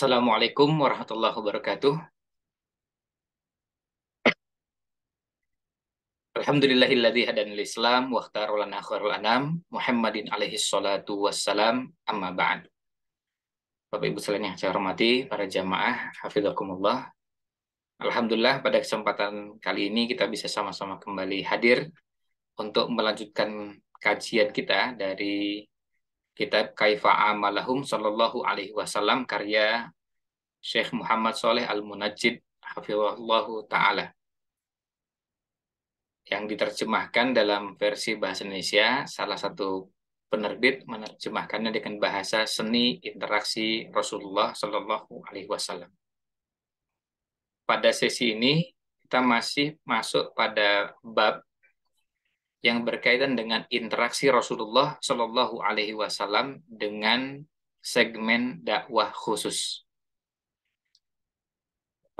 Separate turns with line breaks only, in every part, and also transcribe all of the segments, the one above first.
Assalamualaikum warahmatullahi wabarakatuh. Alhamdulillahilladzi hadan islam wa ikhtaru lana khairul anam Muhammadin alaihi salatu wassalam amma ba'd. Bapak Ibu sekalian yang saya hormati, para jamaah hafizakumullah. Alhamdulillah pada kesempatan kali ini kita bisa sama-sama kembali hadir untuk melanjutkan kajian kita dari kitab Kaifa Amalahum Sallallahu Alaihi Wasallam karya Syekh Muhammad Soleh Al-Munajjid hafizahullahu taala yang diterjemahkan dalam versi bahasa Indonesia salah satu penerbit menerjemahkannya dengan bahasa seni interaksi Rasulullah Shallallahu Alaihi Wasallam. Pada sesi ini kita masih masuk pada bab yang berkaitan dengan interaksi Rasulullah Shallallahu Alaihi Wasallam dengan segmen dakwah khusus.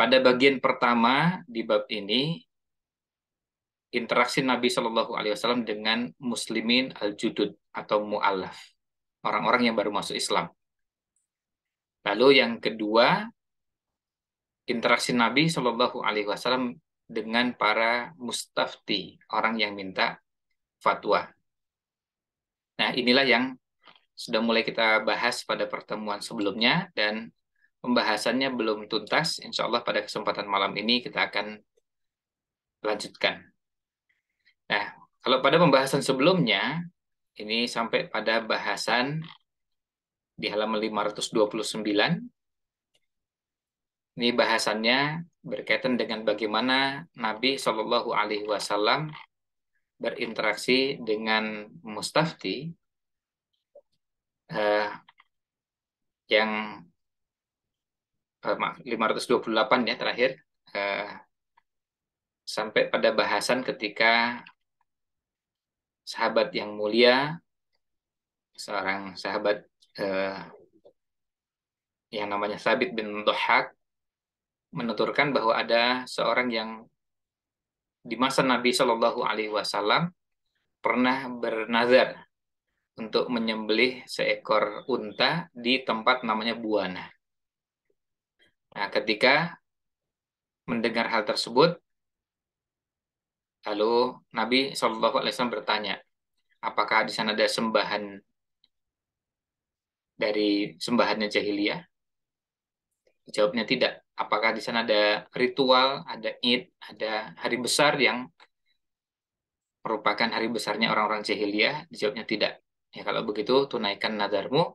Pada bagian pertama di bab ini interaksi Nabi Shallallahu Alaihi Wasallam dengan muslimin al-judud atau mu'alaf, orang-orang yang baru masuk Islam. Lalu yang kedua, interaksi Nabi Shallallahu Alaihi Wasallam dengan para mustafti, orang yang minta fatwa. Nah, inilah yang sudah mulai kita bahas pada pertemuan sebelumnya dan pembahasannya belum tuntas. Insya Allah pada kesempatan malam ini kita akan lanjutkan. Nah, kalau pada pembahasan sebelumnya, ini sampai pada bahasan di halaman 529. Ini bahasannya berkaitan dengan bagaimana Nabi Shallallahu Alaihi Wasallam berinteraksi dengan mustafti eh, yang 528 eh, ya terakhir eh, sampai pada bahasan ketika sahabat yang mulia seorang sahabat eh, yang namanya Sabit bin Dohak menuturkan bahwa ada seorang yang di masa Nabi Shallallahu Alaihi Wasallam pernah bernazar untuk menyembelih seekor unta di tempat namanya Buana. Nah, ketika mendengar hal tersebut, lalu Nabi SAW bertanya, apakah di sana ada sembahan dari sembahannya jahiliyah? Jawabnya tidak. Apakah di sana ada ritual, ada id, ada hari besar yang merupakan hari besarnya orang-orang jahiliyah? Jawabnya tidak. Ya kalau begitu tunaikan nazarmu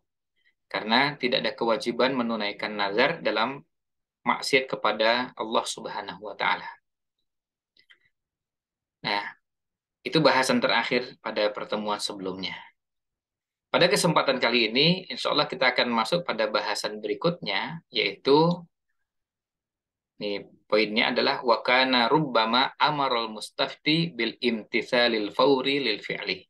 karena tidak ada kewajiban menunaikan nazar dalam maksiat kepada Allah Subhanahu wa taala. Nah, itu bahasan terakhir pada pertemuan sebelumnya. Pada kesempatan kali ini, insya Allah kita akan masuk pada bahasan berikutnya, yaitu nih, poinnya adalah wakana rubbama amarul mustafti bil imtithalil fauri lil fi'li.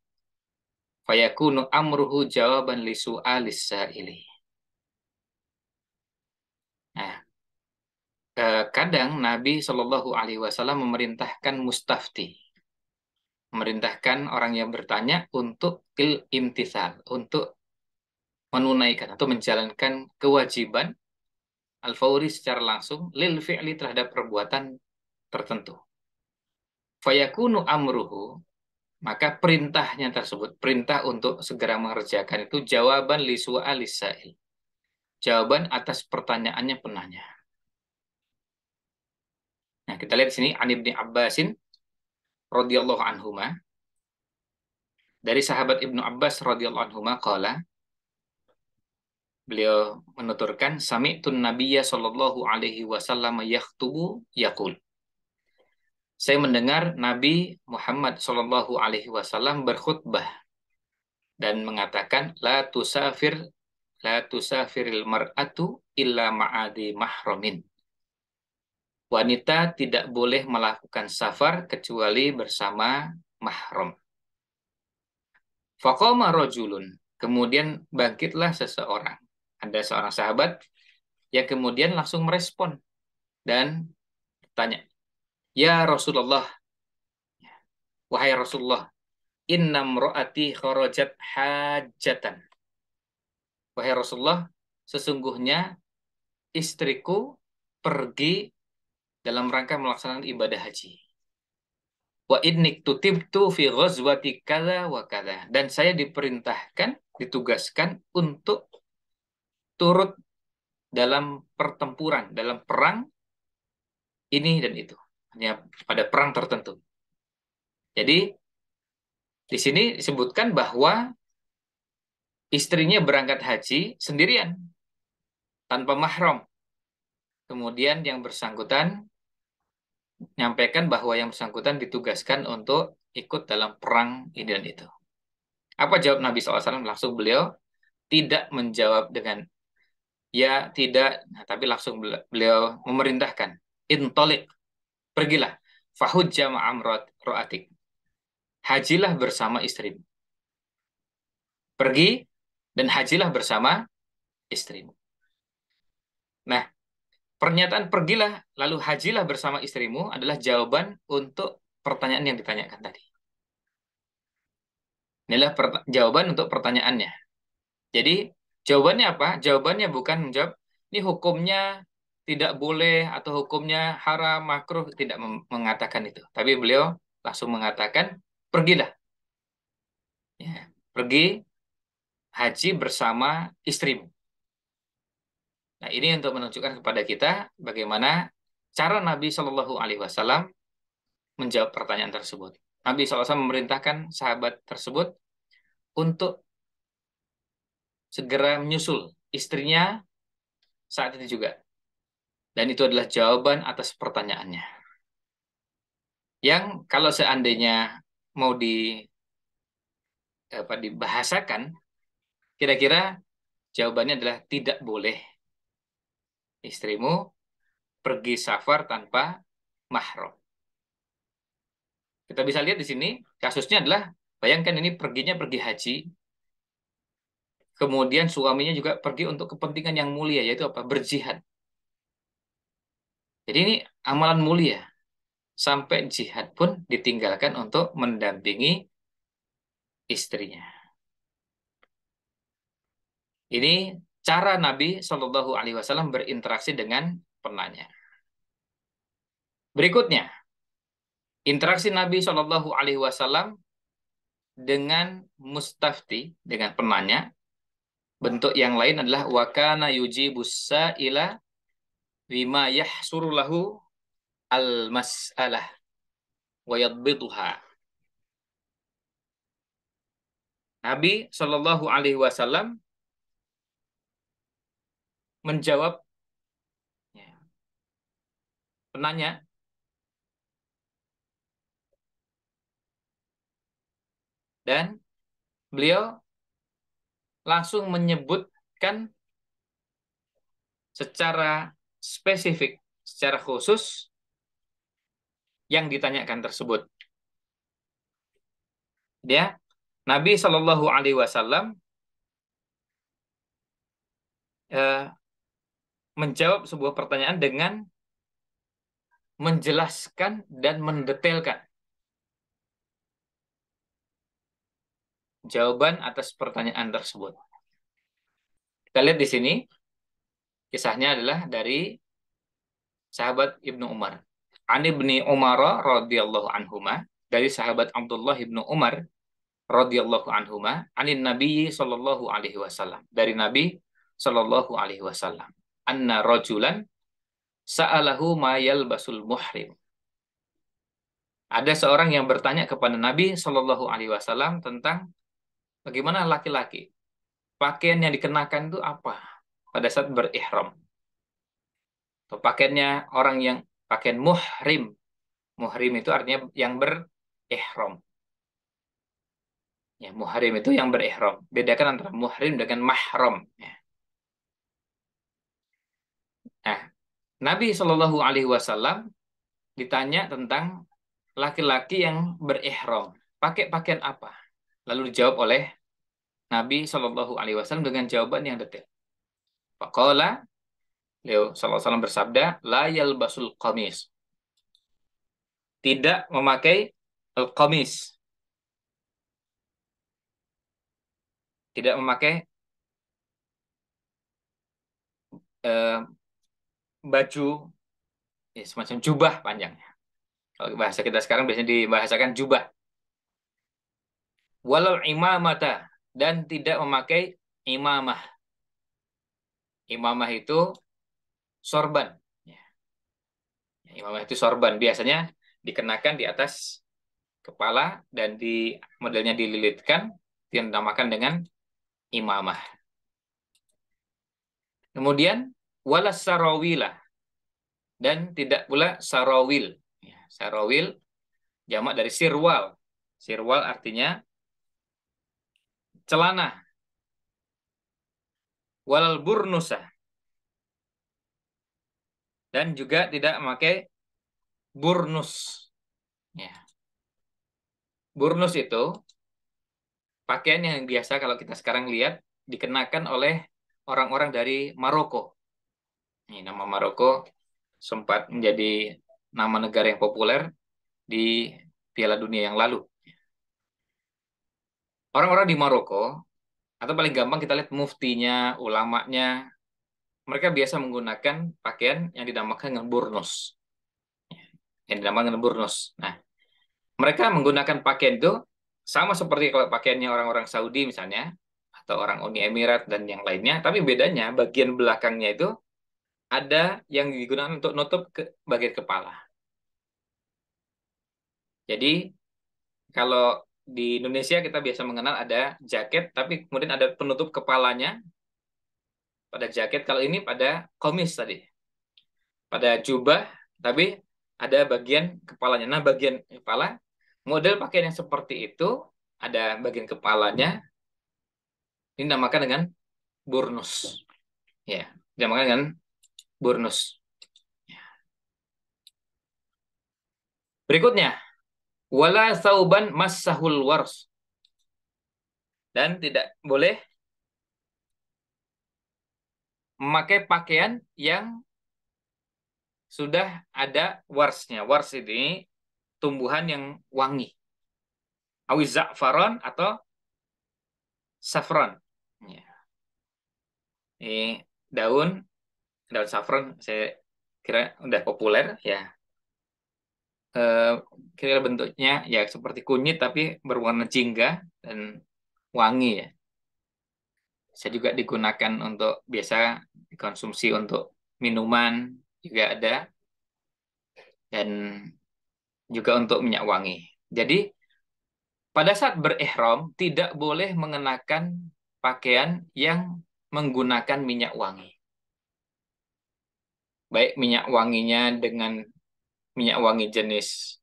Fayakunu amruhu jawaban lisu su'alis ilih. Eh, kadang Nabi Shallallahu Alaihi Wasallam memerintahkan mustafti, memerintahkan orang yang bertanya untuk il imtisal, untuk menunaikan atau menjalankan kewajiban al-fauri secara langsung lil fi'li terhadap perbuatan tertentu. Fayakunu amruhu, maka perintahnya tersebut, perintah untuk segera mengerjakan itu jawaban li su'alis Jawaban atas pertanyaannya penanya. Nah, kita lihat di sini An bin Abbasin radhiyallahu anhuma dari sahabat Ibnu Abbas radhiyallahu anhuma qala beliau menuturkan sami'tun nabiyya sallallahu alaihi wasallam yakhthubu yaqul saya mendengar Nabi Muhammad sallallahu alaihi wasallam berkhutbah dan mengatakan la tusafir la tusafiril mar'atu illa ma'adi mahramin wanita tidak boleh melakukan safar kecuali bersama mahram. Fakoma rojulun. Kemudian bangkitlah seseorang. Ada seorang sahabat yang kemudian langsung merespon dan bertanya, Ya Rasulullah, wahai Rasulullah, innam ro'ati kharajat hajatan. Wahai Rasulullah, sesungguhnya istriku pergi dalam rangka melaksanakan ibadah haji. Wa idnik tu fi ghazwati kada wa kada. Dan saya diperintahkan, ditugaskan untuk turut dalam pertempuran, dalam perang ini dan itu. Hanya pada perang tertentu. Jadi, di sini disebutkan bahwa istrinya berangkat haji sendirian tanpa mahram. Kemudian yang bersangkutan menyampaikan bahwa yang bersangkutan ditugaskan untuk ikut dalam perang dan itu. Apa jawab Nabi SAW? Langsung beliau tidak menjawab dengan ya tidak, nah, tapi langsung beliau memerintahkan intolik pergilah fahud amrat roatik hajilah bersama istrimu pergi dan hajilah bersama istrimu nah Pernyataan pergilah lalu hajilah bersama istrimu adalah jawaban untuk pertanyaan yang ditanyakan tadi. Inilah jawaban untuk pertanyaannya. Jadi jawabannya apa? Jawabannya bukan menjawab ini hukumnya tidak boleh atau hukumnya haram makruh tidak mengatakan itu. Tapi beliau langsung mengatakan pergilah. Ya, pergi haji bersama istrimu. Nah, ini untuk menunjukkan kepada kita bagaimana cara Nabi Shallallahu alaihi wasallam menjawab pertanyaan tersebut. Nabi SAW memerintahkan sahabat tersebut untuk segera menyusul istrinya saat itu juga. Dan itu adalah jawaban atas pertanyaannya. Yang kalau seandainya mau di apa dibahasakan, kira-kira jawabannya adalah tidak boleh istrimu pergi safar tanpa mahram. Kita bisa lihat di sini kasusnya adalah bayangkan ini perginya pergi haji. Kemudian suaminya juga pergi untuk kepentingan yang mulia yaitu apa? berjihad. Jadi ini amalan mulia. Sampai jihad pun ditinggalkan untuk mendampingi istrinya. Ini cara Nabi Shallallahu Alaihi Wasallam berinteraksi dengan penanya. Berikutnya, interaksi Nabi Shallallahu Alaihi Wasallam dengan mustafti dengan penanya. Bentuk yang lain adalah wakana yuji busa ila bima yahsurulahu al masalah wa Nabi Shallallahu Alaihi Wasallam menjawab ya, penanya dan beliau langsung menyebutkan secara spesifik, secara khusus yang ditanyakan tersebut. Ya, Nabi Shallallahu Alaihi Wasallam eh, menjawab sebuah pertanyaan dengan menjelaskan dan mendetailkan. Jawaban atas pertanyaan tersebut. Kita lihat di sini, kisahnya adalah dari sahabat Ibnu Umar. Ani Ibni Umar radhiyallahu anhuma dari sahabat Abdullah Ibnu Umar radhiyallahu anhuma Ani Nabi sallallahu alaihi wasallam dari Nabi sallallahu alaihi wasallam anna rojulan sa'alahu mayal basul muhrim. Ada seorang yang bertanya kepada Nabi Shallallahu Alaihi Wasallam tentang bagaimana laki-laki pakaian yang dikenakan itu apa pada saat berihram. Atau pakaiannya orang yang pakaian muhrim. Muhrim itu artinya yang berihram. Ya, muhrim itu yang berihram. Bedakan antara muhrim dengan mahram. Ya. Nabi Shallallahu Alaihi Wasallam ditanya tentang laki-laki yang berihram pakai pakaian apa lalu dijawab oleh Nabi Shallallahu Alaihi Wasallam dengan jawaban yang detail Pakola beliau Shallallahu Wasallam bersabda layal basul komis tidak memakai al komis tidak memakai eh, baju ya, semacam jubah panjangnya. Kalau bahasa kita sekarang biasanya dibahasakan jubah. Walau imamata dan tidak memakai imamah. Imamah itu sorban. Ya. ya imamah itu sorban. Biasanya dikenakan di atas kepala dan di modelnya dililitkan yang dinamakan dengan imamah. Kemudian wala sarawilah dan tidak pula sarawil. Ya, sarawil jamak dari sirwal. Sirwal artinya celana. Walal burnusa dan juga tidak memakai burnus. Ya. Burnus itu pakaian yang biasa kalau kita sekarang lihat dikenakan oleh orang-orang dari Maroko ini nama Maroko sempat menjadi nama negara yang populer di Piala Dunia yang lalu. Orang-orang di Maroko atau paling gampang kita lihat muftinya, ulamanya, mereka biasa menggunakan pakaian yang dinamakan dengan burnus. Yang dinamakan dengan burnus. Nah, mereka menggunakan pakaian itu sama seperti kalau pakaiannya orang-orang Saudi misalnya atau orang Uni Emirat dan yang lainnya, tapi bedanya bagian belakangnya itu ada yang digunakan untuk nutup ke bagian kepala. Jadi kalau di Indonesia kita biasa mengenal ada jaket, tapi kemudian ada penutup kepalanya pada jaket. Kalau ini pada komis tadi, pada jubah, tapi ada bagian kepalanya. Nah, bagian kepala model pakaian yang seperti itu ada bagian kepalanya ini dinamakan dengan burnus. Ya, dinamakan dengan Burnus. Berikutnya, wala sauban masahul wars. Dan tidak boleh memakai pakaian yang sudah ada warsnya. Wars ini tumbuhan yang wangi. Awi za'faron atau saffron. Ya. Ini daun daun saffron saya kira udah populer ya e, eh, kira bentuknya ya seperti kunyit tapi berwarna jingga dan wangi ya Saya juga digunakan untuk biasa dikonsumsi untuk minuman juga ada dan juga untuk minyak wangi jadi pada saat berihram tidak boleh mengenakan pakaian yang menggunakan minyak wangi baik minyak wanginya dengan minyak wangi jenis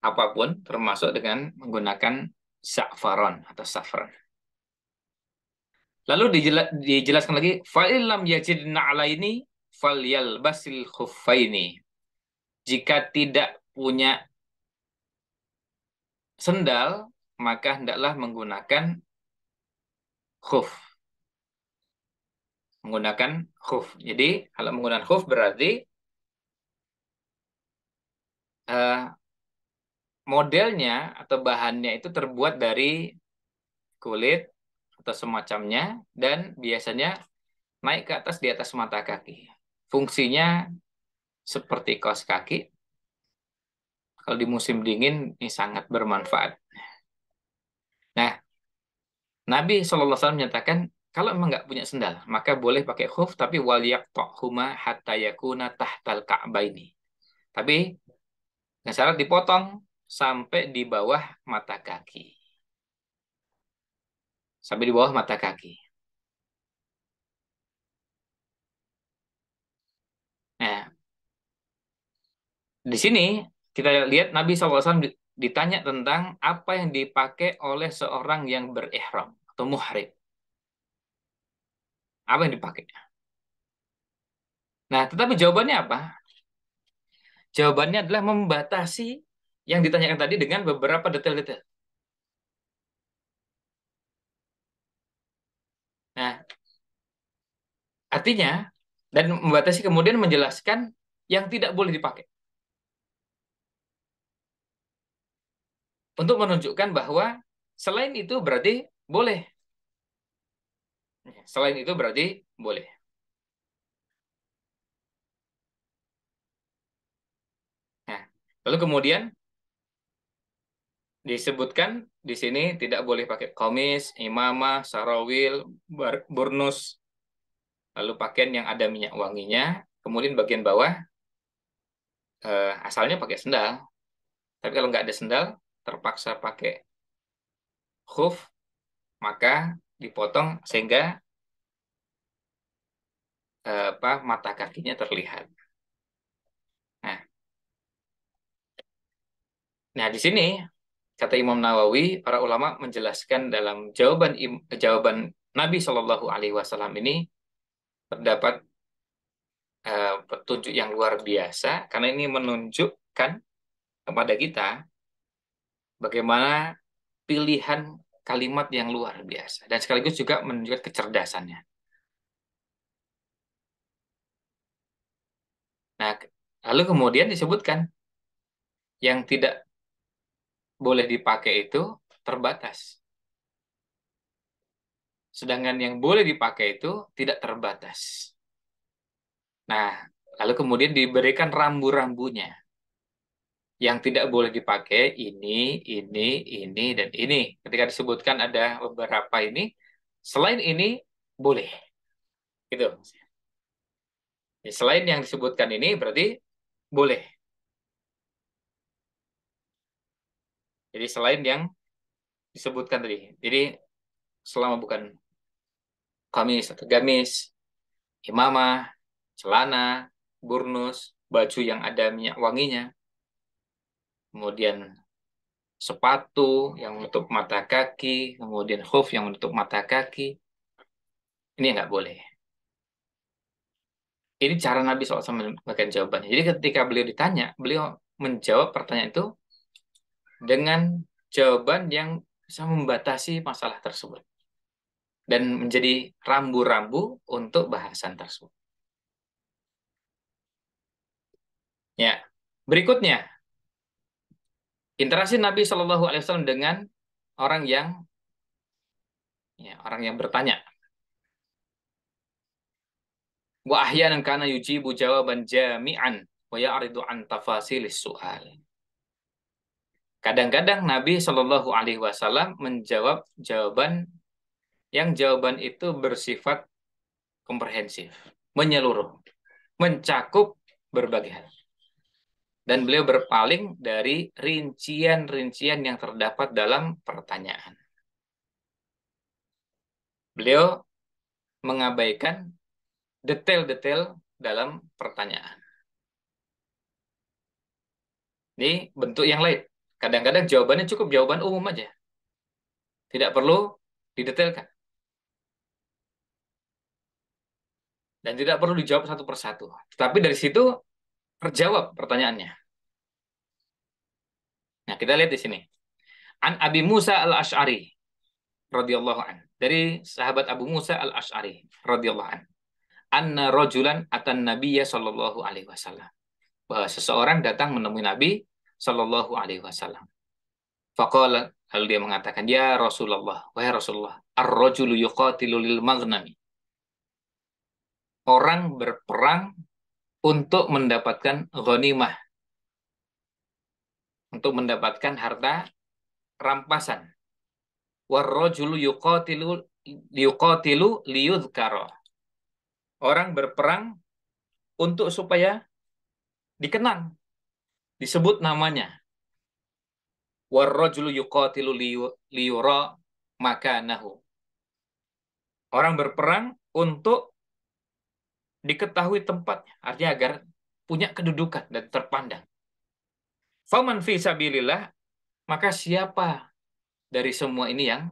apapun, termasuk dengan menggunakan saffron atau saffron. Lalu dijela dijelaskan lagi, fa'ilam yajidna alai ini basil khuffaini. Jika tidak punya sendal, maka hendaklah menggunakan khuf menggunakan huf. Jadi kalau menggunakan huf berarti uh, modelnya atau bahannya itu terbuat dari kulit atau semacamnya dan biasanya naik ke atas di atas mata kaki. Fungsinya seperti kaos kaki. Kalau di musim dingin ini sangat bermanfaat. Nah, Nabi SAW menyatakan kalau memang nggak punya sendal, maka boleh pakai khuf, tapi wal huma hatta yakuna tahtal ka'baini. Tapi nggak syarat dipotong sampai di bawah mata kaki. Sampai di bawah mata kaki. Nah, di sini kita lihat Nabi SAW ditanya tentang apa yang dipakai oleh seorang yang berihram atau muhrim. Apa yang dipakai? Nah, tetapi jawabannya apa? Jawabannya adalah membatasi yang ditanyakan tadi dengan beberapa detail-detail. Nah, artinya dan membatasi kemudian menjelaskan yang tidak boleh dipakai. Untuk menunjukkan bahwa selain itu berarti boleh. Selain itu berarti boleh. Nah, lalu kemudian disebutkan di sini tidak boleh pakai komis, imamah, sarawil, burnus, lalu pakaian yang ada minyak wanginya, kemudian bagian bawah eh, asalnya pakai sendal, tapi kalau nggak ada sendal terpaksa pakai khuf maka dipotong sehingga eh, apa mata kakinya terlihat. Nah, nah di sini kata Imam Nawawi, para ulama menjelaskan dalam jawaban jawaban Nabi Shallallahu Alaihi Wasallam ini terdapat uh, petunjuk yang luar biasa karena ini menunjukkan kepada kita bagaimana pilihan kalimat yang luar biasa dan sekaligus juga menunjukkan kecerdasannya. Nah, lalu kemudian disebutkan yang tidak boleh dipakai itu terbatas. Sedangkan yang boleh dipakai itu tidak terbatas. Nah, lalu kemudian diberikan rambu-rambunya yang tidak boleh dipakai ini, ini, ini, dan ini. Ketika disebutkan ada beberapa ini, selain ini boleh. Gitu. Ya, selain yang disebutkan ini berarti boleh. Jadi selain yang disebutkan tadi. Jadi selama bukan kamis atau gamis, imamah, celana, burnus, baju yang ada minyak wanginya, kemudian sepatu yang untuk mata kaki, kemudian hoof yang untuk mata kaki. Ini nggak boleh. Ini cara Nabi SAW memberikan jawabannya. Jadi ketika beliau ditanya, beliau menjawab pertanyaan itu dengan jawaban yang bisa membatasi masalah tersebut. Dan menjadi rambu-rambu untuk bahasan tersebut. Ya, berikutnya Interaksi Nabi Shallallahu Alaihi Wasallam dengan orang yang ya, orang yang bertanya. Wa ahyanan kana yujibu jawaban jami'an wa ya'ridu an tafasilis su'al. Kadang-kadang Nabi Shallallahu Alaihi Wasallam menjawab jawaban yang jawaban itu bersifat komprehensif, menyeluruh, mencakup berbagai hal dan beliau berpaling dari rincian-rincian yang terdapat dalam pertanyaan. Beliau mengabaikan detail-detail dalam pertanyaan. Ini bentuk yang lain. Kadang-kadang jawabannya cukup jawaban umum aja. Tidak perlu didetailkan. Dan tidak perlu dijawab satu persatu. Tapi dari situ Terjawab pertanyaannya. Nah, kita lihat di sini. An Abi Musa al-Ash'ari radhiyallahu an. Dari sahabat Abu Musa al-Ash'ari radhiyallahu an. Anna rojulan atan nabiyya sallallahu alaihi wasallam. Bahwa seseorang datang menemui Nabi sallallahu alaihi wasallam. Faqala lalu dia mengatakan, "Ya Rasulullah, wahai Rasulullah, ar-rajulu yuqatilu lil maghnami." Orang berperang untuk mendapatkan ghanimah untuk mendapatkan harta rampasan warrajulu yuqatilu yuqatilu liyudhkara orang berperang untuk supaya dikenang disebut namanya warrajulu yuqatilu liyura makanahu orang berperang untuk diketahui tempatnya, artinya agar punya kedudukan dan terpandang. Faman fi sabilillah, maka siapa dari semua ini yang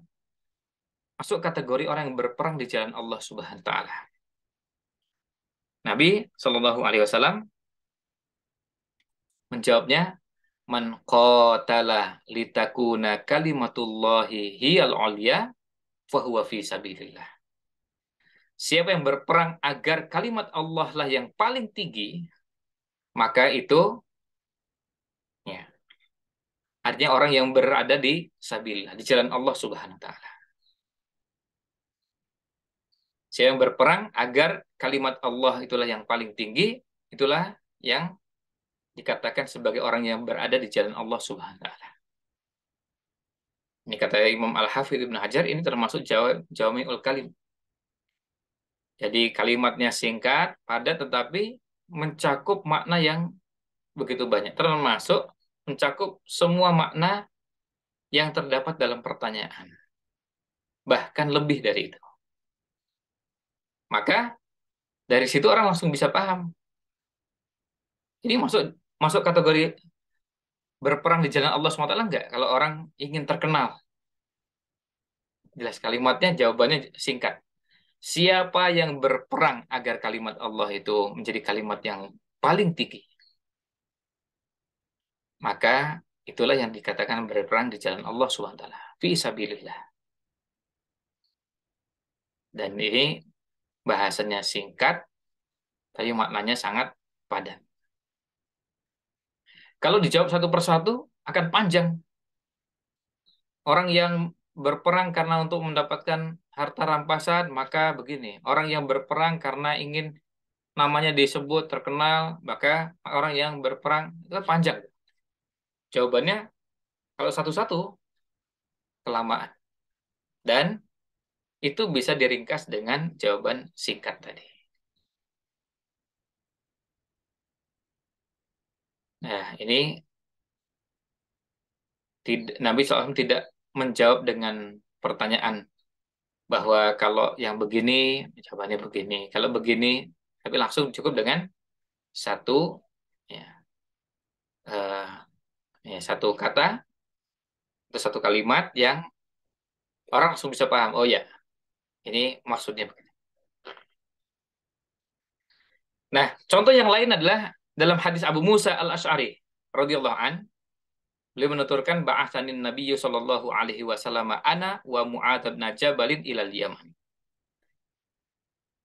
masuk kategori orang yang berperang di jalan Allah Subhanahu wa taala. Nabi Shallallahu alaihi wasallam menjawabnya man qatala litakuna kalimatullahi hiyal ulya fahuwa fi sabilillah siapa yang berperang agar kalimat Allah lah yang paling tinggi, maka itu ya, artinya orang yang berada di sabillah, di jalan Allah Subhanahu wa taala. Siapa yang berperang agar kalimat Allah itulah yang paling tinggi, itulah yang dikatakan sebagai orang yang berada di jalan Allah Subhanahu wa taala. Ini kata Imam Al-Hafidh Ibn Hajar, ini termasuk jawami ul kalim. Jadi kalimatnya singkat, padat, tetapi mencakup makna yang begitu banyak. Termasuk mencakup semua makna yang terdapat dalam pertanyaan. Bahkan lebih dari itu. Maka dari situ orang langsung bisa paham. Ini masuk masuk kategori berperang di jalan Allah SWT enggak? Kalau orang ingin terkenal. Jelas kalimatnya, jawabannya singkat. Siapa yang berperang agar kalimat Allah itu menjadi kalimat yang paling tinggi? Maka itulah yang dikatakan berperang di jalan Allah swt. Fisabilillah. Dan ini bahasanya singkat tapi maknanya sangat padat. Kalau dijawab satu persatu akan panjang. Orang yang berperang karena untuk mendapatkan harta rampasan, maka begini, orang yang berperang karena ingin namanya disebut terkenal, maka orang yang berperang itu panjang. Jawabannya, kalau satu-satu, kelamaan. Dan itu bisa diringkas dengan jawaban singkat tadi. Nah, ini Nabi SAW tidak menjawab dengan pertanyaan bahwa kalau yang begini jawabannya begini kalau begini tapi langsung cukup dengan satu ya uh, ya satu kata atau satu kalimat yang orang langsung bisa paham oh ya ini maksudnya begini nah contoh yang lain adalah dalam hadis Abu Musa al Ashari radhiyallahu an Beliau menuturkan ba'atsanin Nabi sallallahu alaihi wasallam ana wa Mu'adz bin Jabalin ilal Yaman.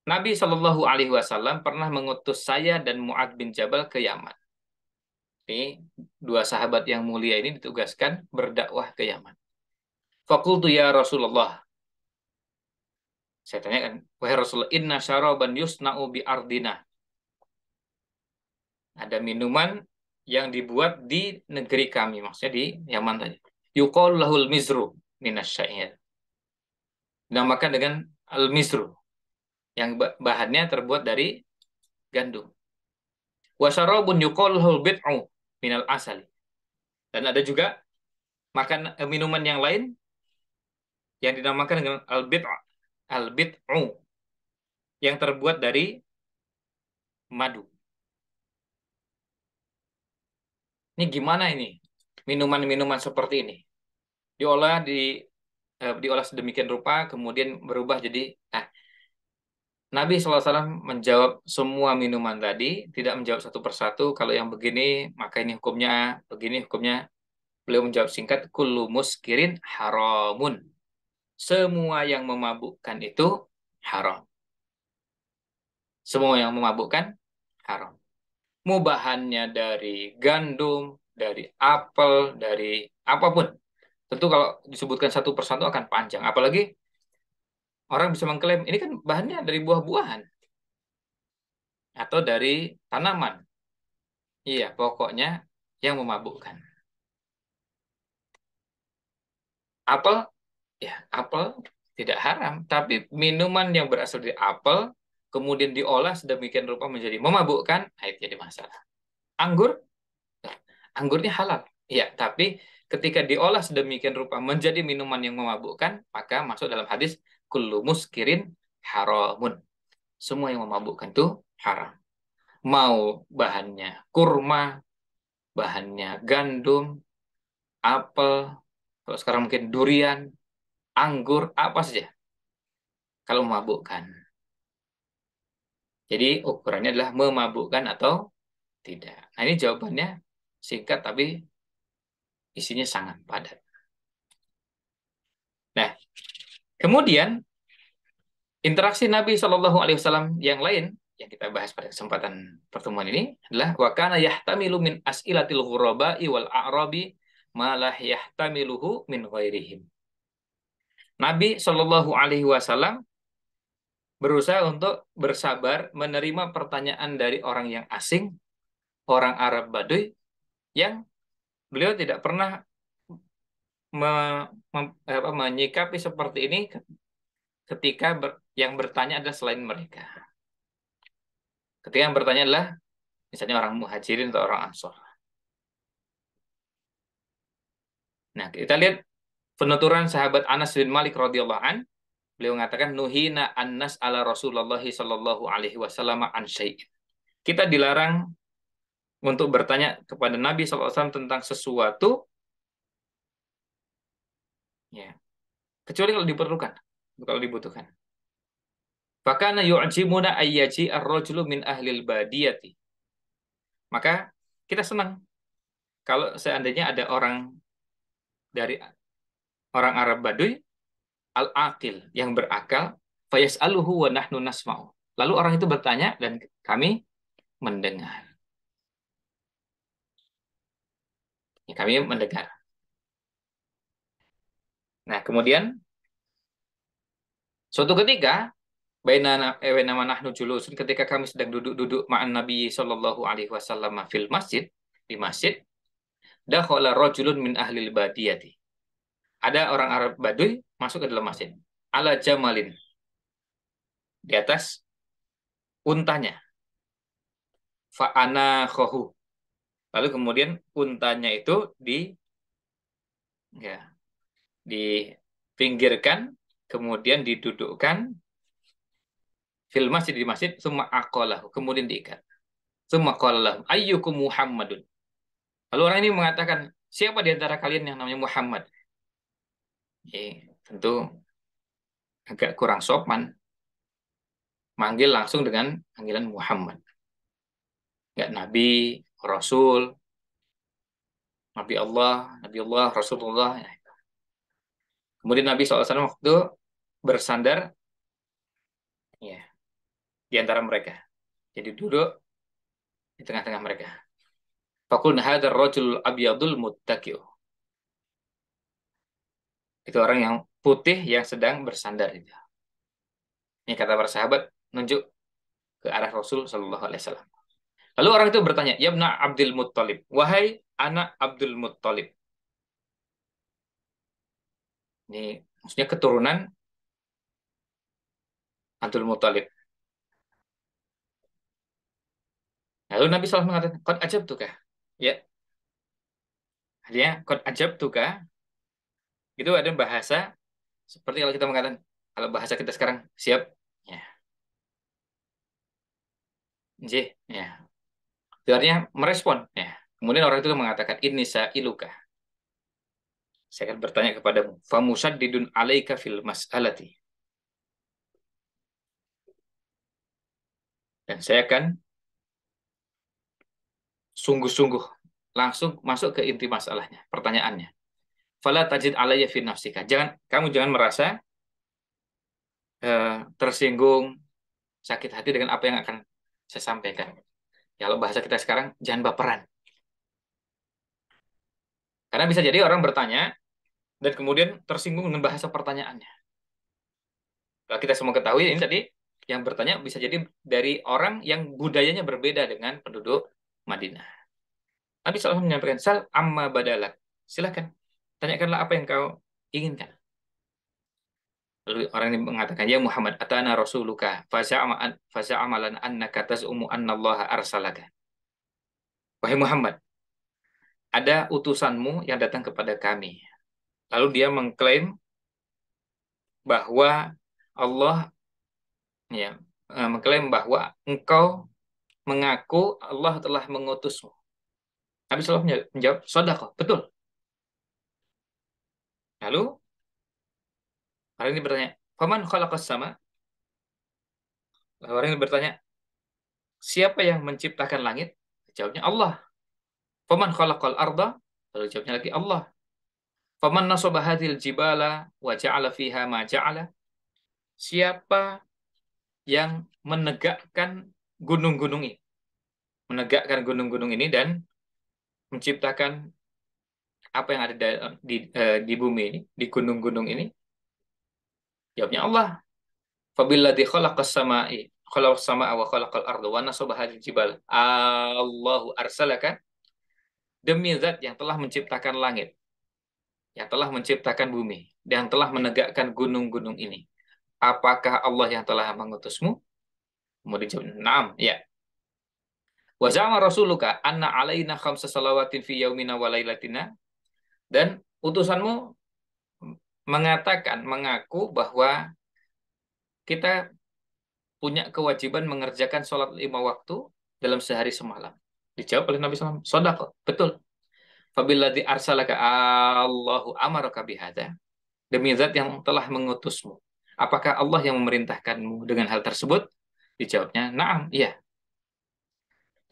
Nabi Shallallahu Alaihi Wasallam pernah mengutus saya dan Muad bin Jabal ke Yaman. Ini dua sahabat yang mulia ini ditugaskan berdakwah ke Yaman. Fakultu ya Rasulullah. Saya tanyakan, wahai Rasulullah, inna syaraban yusna'u bi ardina. Ada minuman yang dibuat di negeri kami, maksudnya di Yaman tadi. Yukol lahul mizru minasyair. Dinamakan dengan al-mizru, yang bahannya terbuat dari gandum. Wasarobun yukol lahul bid'u minal asali. Dan ada juga makan eh, minuman yang lain yang dinamakan dengan al-bid'u, al, bidu yang terbuat dari madu. Ini gimana ini? Minuman-minuman seperti ini diolah di eh, diolah sedemikian rupa kemudian berubah jadi nah, Nabi SAW menjawab semua minuman tadi, tidak menjawab satu persatu. Kalau yang begini, maka ini hukumnya, begini hukumnya. Beliau menjawab singkat, kullu muskirin haramun. Semua yang memabukkan itu haram. Semua yang memabukkan haram mau bahannya dari gandum, dari apel, dari apapun. Tentu kalau disebutkan satu persatu akan panjang. Apalagi orang bisa mengklaim, ini kan bahannya dari buah-buahan. Atau dari tanaman. Iya, pokoknya yang memabukkan. Apel, ya apel tidak haram. Tapi minuman yang berasal dari apel kemudian diolah sedemikian rupa menjadi memabukkan, nah itu jadi masalah. Anggur, anggurnya halal, ya, tapi ketika diolah sedemikian rupa menjadi minuman yang memabukkan, maka masuk dalam hadis kullu muskirin haramun. Semua yang memabukkan itu haram. Mau bahannya kurma, bahannya gandum, apel, kalau sekarang mungkin durian, anggur, apa saja. Kalau memabukkan. Jadi ukurannya adalah memabukkan atau tidak. Nah ini jawabannya singkat tapi isinya sangat padat. Nah, kemudian interaksi Nabi Shallallahu Alaihi Wasallam yang lain yang kita bahas pada kesempatan pertemuan ini adalah wakana yahtamilu min as'ilatil ghuraba'i wal a'rabi malah yahtamiluhu min ghairihim. Nabi Shallallahu Alaihi Wasallam berusaha untuk bersabar menerima pertanyaan dari orang yang asing, orang Arab Baduy, yang beliau tidak pernah me, me, eh, apa, menyikapi seperti ini ketika ber, yang bertanya adalah selain mereka. Ketika yang bertanya adalah misalnya orang muhajirin atau orang ansor. Nah, kita lihat penuturan sahabat Anas bin Malik radhiyallahu an Beliau mengatakan nuhina annas ala Rasulullah sallallahu alaihi wasallam an Kita dilarang untuk bertanya kepada Nabi SAW tentang sesuatu ya kecuali kalau diperlukan kalau dibutuhkan bahkan yu'jimuna ayyaji ar-rajulu min ahlil badiyati maka kita senang kalau seandainya ada orang dari orang Arab Baduy al-aqil yang berakal fayasaluhu wa nahnu nasma'u. Lalu orang itu bertanya dan kami mendengar. Ya, kami mendengar. Nah, kemudian suatu ketika Bainana eh, nahnu julusun ketika kami sedang duduk-duduk ma'an Nabi sallallahu alaihi wasallam fil masjid di masjid dakhala rajulun min ahli badiyati ada orang Arab Baduy masuk ke dalam masjid. Ala jamalin. Di atas untanya. Fa'ana khohu. Lalu kemudian untanya itu di ya, dipinggirkan, kemudian didudukkan fil masjid di masjid, summa aqalahu kemudian diikat. Summa ayyukum Muhammadun. Lalu orang ini mengatakan, siapa di antara kalian yang namanya Muhammad? ya, tentu agak kurang sopan manggil langsung dengan panggilan Muhammad. nggak Nabi, Rasul, Nabi Allah, Nabi Allah, Rasulullah. Ya. Kemudian Nabi SAW waktu bersandar ya, di antara mereka. Jadi duduk di tengah-tengah mereka. Fakul nahadar rojul abiyadul muttaqi'u itu orang yang putih yang sedang bersandar Ini kata para sahabat nunjuk ke arah Rasul Shallallahu Lalu orang itu bertanya, ya bna Abdul Muttalib, wahai anak Abdul Muttalib. Ini maksudnya keturunan Abdul Muttalib. Lalu Nabi SAW mengatakan, kau ajab tukah? Ya. Artinya, Kod ajab tukah? itu ada bahasa seperti kalau kita mengatakan kalau bahasa kita sekarang siap ya J ya itu artinya merespon ya kemudian orang itu mengatakan ini saya iluka saya akan bertanya kepadamu famusad didun alaika fil mas'alati dan saya akan sungguh-sungguh langsung masuk ke inti masalahnya pertanyaannya fala tajid alayya fi nafsika. Jangan kamu jangan merasa uh, tersinggung, sakit hati dengan apa yang akan saya sampaikan. Ya, kalau bahasa kita sekarang jangan baperan. Karena bisa jadi orang bertanya dan kemudian tersinggung dengan bahasa pertanyaannya. Kalau kita semua ketahui ini tadi yang bertanya bisa jadi dari orang yang budayanya berbeda dengan penduduk Madinah. Nabi SAW menyampaikan, Sal amma badalak. Silahkan, Tanyakanlah apa yang kau inginkan. Lalu orang ini mengatakan, Ya Muhammad, atana rasuluka, fasa'amalan annaka tas'umu annallaha arsalaka. Wahai Muhammad, ada utusanmu yang datang kepada kami. Lalu dia mengklaim bahwa Allah ya, eh, mengklaim bahwa engkau mengaku Allah telah mengutusmu. Nabi Allah menjawab, sodakoh, betul. Lalu, orang ini bertanya, Faman khalaqas sama? Lalu orang ini bertanya, siapa yang menciptakan langit? Jawabnya Allah. Faman khalaqal arda? Lalu jawabnya lagi Allah. Faman nasobahadil jibala wa ja'ala fiha ma ja'ala? Siapa yang menegakkan gunung-gunung ini? Menegakkan gunung-gunung ini dan menciptakan apa yang ada eh, di eh, di bumi ini, di gunung-gunung ini? Jawabnya Allah. Fabilladzi khalaqas samai khalaqas samaa wa khalaqal arda wa nasaba jibal. Allahu arsalaka demi zat yang telah menciptakan langit, yang telah menciptakan bumi, yang telah menegakkan gunung-gunung ini. Apakah Allah yang telah mengutusmu? Kemudian jawab, "Na'am." Ya. Wa zama rasuluka anna alaina khamsa salawatin fi yaumina wa lailatina dan utusanmu mengatakan, mengaku bahwa kita punya kewajiban mengerjakan sholat lima waktu dalam sehari semalam. Dijawab oleh Nabi SAW, Sodak, betul. Fabilladhi arsalaka Allahu amaraka bihada. Demi zat yang telah mengutusmu. Apakah Allah yang memerintahkanmu dengan hal tersebut? Dijawabnya, naam, iya.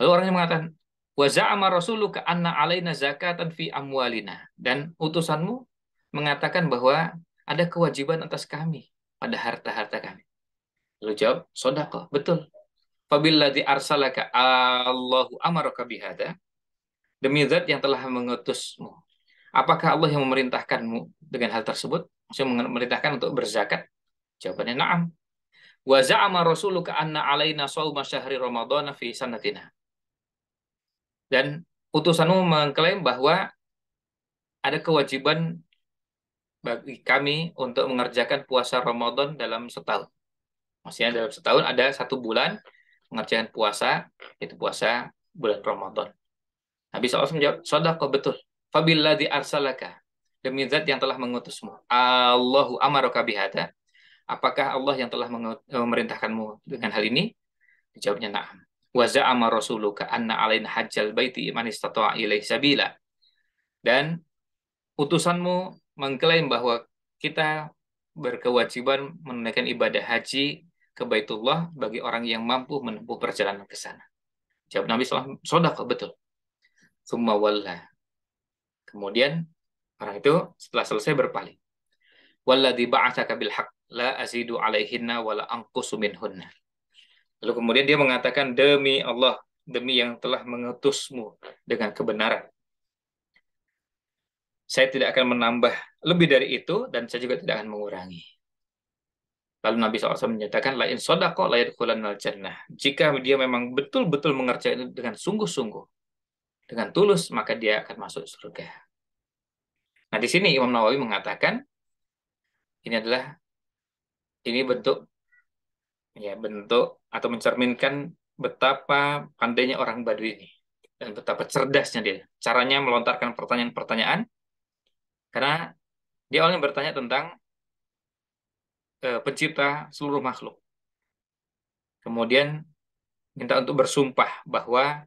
Lalu orangnya mengatakan, Wa za'ama rasuluka anna alaina zakatan fi amwalina. Dan utusanmu mengatakan bahwa ada kewajiban atas kami pada harta-harta kami. Lalu jawab, sodako, betul. Fabilladzi arsalaka Allahu amaraka Demi zat yang telah mengutusmu. Apakah Allah yang memerintahkanmu dengan hal tersebut? Maksudnya memerintahkan untuk berzakat? Jawabannya na'am. Wa za'ama rasuluka anna alaina shauma syahri ramadhana fi sanatina. Dan utusanmu mengklaim bahwa ada kewajiban bagi kami untuk mengerjakan puasa Ramadan dalam setahun. Maksudnya dalam setahun ada satu bulan mengerjakan puasa, itu puasa bulan Ramadan. Nabi SAW menjawab, kau betul. Fabila di arsalaka. Demi zat yang telah mengutusmu. Allahu amaraka bihada. Apakah Allah yang telah memerintahkanmu dengan hal ini? Jawabnya na'am. Waza'ama rasuluka anna alain hajjal baiti man istata'a ilaihi sabila. Dan utusanmu mengklaim bahwa kita berkewajiban menunaikan ibadah haji ke Baitullah bagi orang yang mampu menempuh perjalanan ke sana. Jawab Nabi SAW, sodako, betul. Summa walla. Kemudian orang itu setelah selesai berpaling. Walladhi ba'athaka bil haq la azidu alaihinna wala angkusu minhunna. Lalu kemudian dia mengatakan, demi Allah, demi yang telah mengutusmu dengan kebenaran. Saya tidak akan menambah lebih dari itu, dan saya juga tidak akan mengurangi. Lalu Nabi SAW menyatakan, lain sodako lain kulan al jannah. Jika dia memang betul-betul mengerjakan dengan sungguh-sungguh, dengan tulus, maka dia akan masuk surga. Nah, di sini Imam Nawawi mengatakan, ini adalah, ini bentuk, ya bentuk atau mencerminkan betapa pandainya orang Badui ini dan betapa cerdasnya dia. Caranya melontarkan pertanyaan-pertanyaan karena dia awalnya bertanya tentang e, pencipta seluruh makhluk. Kemudian minta untuk bersumpah bahwa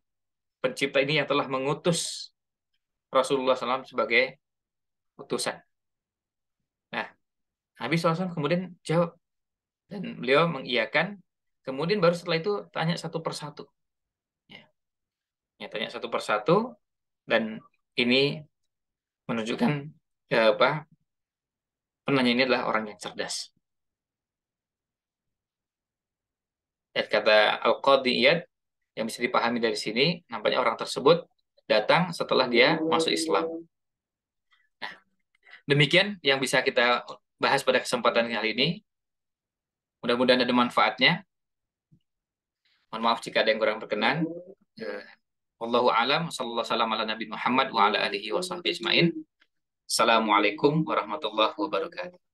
pencipta ini yang telah mengutus Rasulullah SAW sebagai utusan. Nah, Nabi SAW kemudian jawab dan beliau mengiyakan Kemudian baru setelah itu tanya satu persatu. Ya. ya tanya satu persatu dan ini menunjukkan ya apa penanya ini adalah orang yang cerdas. Dan kata Al-Qadiyat yang bisa dipahami dari sini, nampaknya orang tersebut datang setelah dia masuk Islam. Nah, demikian yang bisa kita bahas pada kesempatan kali ini. Mudah-mudahan ada manfaatnya. Mohon maaf jika ada yang kurang berkenan. Ya. Wallahu alam sallallahu salam ala Nabi Muhammad wa ala alihi wa sahbihi ajmain. Assalamualaikum warahmatullahi wabarakatuh.